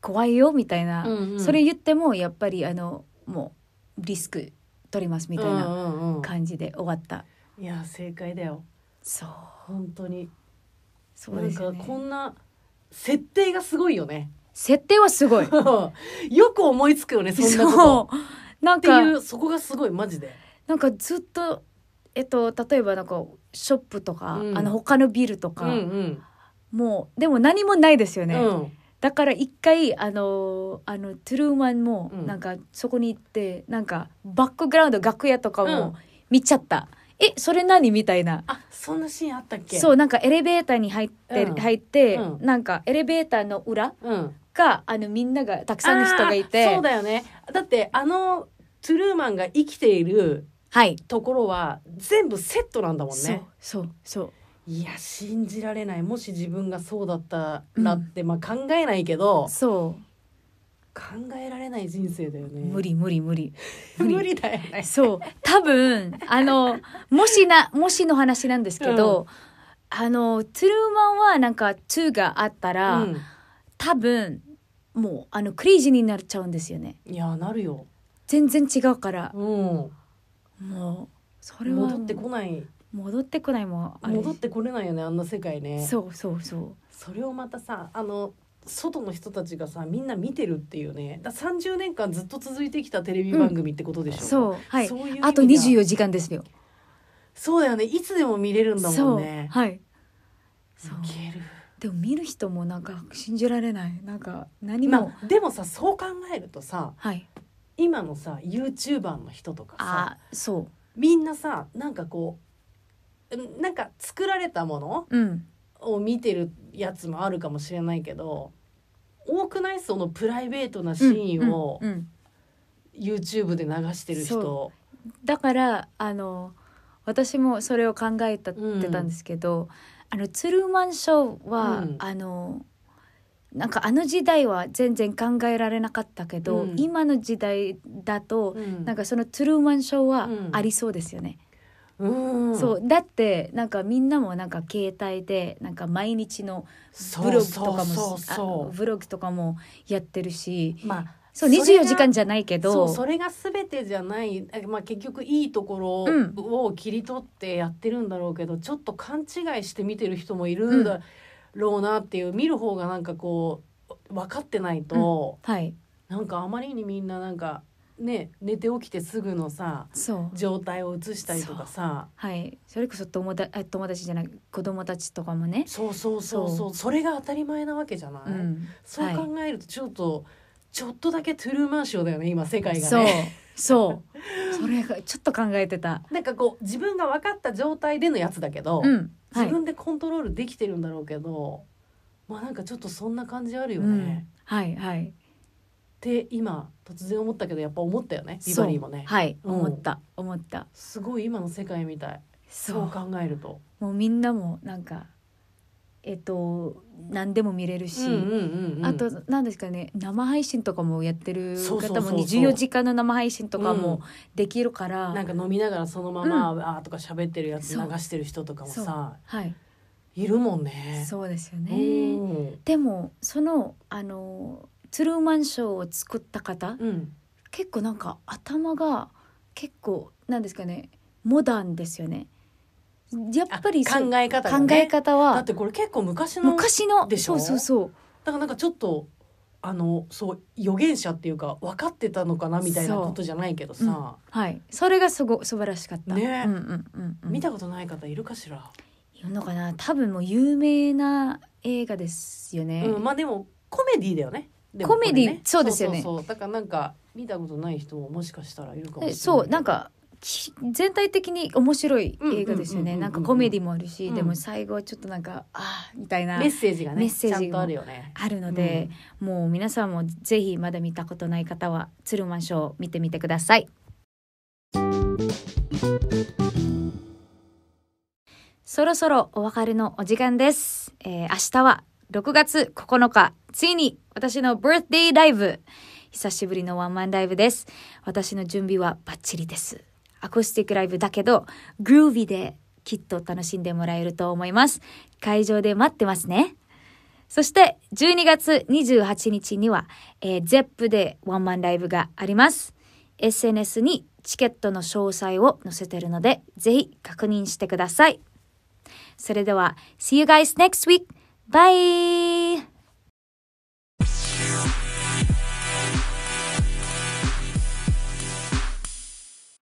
怖いよみたいな、うんうん、それ言ってもやっぱりあのもうリスク取りますみたいな感じで終わったいや正解だよそう本当にそうですねなんかこんな設定がすごいよね設定はすごい よく思いつくよねそんなことそうなんかっていうそこがすごいマジでなんかずっとえっと例えばなんかショップとか、うん、あの他のビルとか、うんうんもうでも何もないですよね、うん、だから一回あのあのトゥルーマンもなんかそこに行って、うん、なんかバックグラウンド楽屋とかも見ちゃった、うんえそれ何みたいなあそんなシーンあったっけそうなんかエレベーターに入って、うん入って、うんなんかエレベーターの裏うんがあのみんながたくさんの人がいてそうだよねだってあのトゥルーマンが生きているはい、ところは全部セットなんだもんそうねそうそういや信じられないもし自分がそうだったらって、まあ考えないけどそう考えられない人生だよね無理無理無理無理無理だよねそう多分あのもしなもしの話なんですけど、うん、あのトゥルーマンはなんか2があったら、うん、多分もうあのクレイジーになっちゃうんですよねいやなるよ全然違うから、うん、もうそれは戻ってこない戻ってこないも戻ってこれないよねあんな世界ねそうそうそうそれをまたさあの外の人たちがさみんな見てるっていうねだ30年間ずっと続いてきたテレビ番組ってことでしょ、うん、そうはいあと24時間ですよそうだよねいつでも見れるんだもんねはいそうでも見る人もなんか信じられないなんか何も、まあ、でもさそう考えるとさ、はい、今のさ YouTuber の人とかさそうみんなさなんかこうなんか作られたもの、うん、を見てるやつもあるかもしれないけど多くないそのプライベートなシーンを YouTube で流してる人。だからあの私もそれを考えたってたんですけど、うん、あのツルーマンショーは、うん、あのなんかあの時代は全然考えられなかったけど、うん、今の時代だと、うん、なんかそのトゥルーマンショーはありそうですよね。うそうだってなんかみんなもなんか携帯でなんか毎日のブログとかもブログとかもやってるし。まあそう24時間じゃないけどそれが全てじゃない、まあ、結局いいところを切り取ってやってるんだろうけど、うん、ちょっと勘違いして見てる人もいるんだろうなっていう、うん、見る方がなんかこう分かってないと、うん、はい、なんかあまりにみんななんかね寝て起きてすぐのさ状態を移したりとかさはいそれこそ友だ友達じゃない子供たちとかもねそうそうそうそうそれが当たり前なわけじゃない、うん、そう考えるとちょっと、はい、ちょっとだけトゥルーマンショーだよね今世界がね。そう それがちょっと考えてたなんかこう自分が分かった状態でのやつだけど、うんはい、自分でコントロールできてるんだろうけどまあなんかちょっとそんな感じあるよね、うん、はいはいって今突然思ったけどやっぱ思ったよねビバリーもねはい、うん、思った思ったすごい今の世界みたいそう考えるともうみんなもなんかえっと何でも見れるし、あと何ですかね生配信とかもやってる方も24時間の生配信とかもできるから、うん、なんか飲みながらそのまま、うん、あとか喋ってるやつ流してる人とかもさ、はい、いるもんね。そうですよね。でもそのあのトゥルーマンショーを作った方、うん、結構なんか頭が結構なんですかねモダンですよね。やっぱり考え方、ね、考え方はだってこれ結構昔の昔のでしょそうそうそうだからなんかちょっとあのそう預言者っていうか分かってたのかなみたいなことじゃないけどさ、うん、はいそれがすご素晴らしかったね、うんうんうんうん、見たことない方いるかしらいるのかな多分もう有名な映画ですよね、うん、まあでもコメディだよねね、コメディそうですよねだからなんか見たことない人ももしかしたらいるかもしれないそうなんか全体的に面白い映画ですよねなんかコメディもあるし、うん、でも最後ちょっとなんかああみたいなメッセージがねメッセージがあるよねあるので、うん、もう皆さんもぜひまだ見たことない方は「鶴間マショー」見てみてください。そろそろお別れのお時間です。えー、明日は6月9日、ついに私のバースデーライブ。久しぶりのワンマンライブです。私の準備はバッチリです。アコースティックライブだけど、グルービーできっと楽しんでもらえると思います。会場で待ってますね。そして、12月28日には、えー、ZEP でワンマンライブがあります。SNS にチケットの詳細を載せてるので、ぜひ確認してください。それでは、See you guys next week! Bye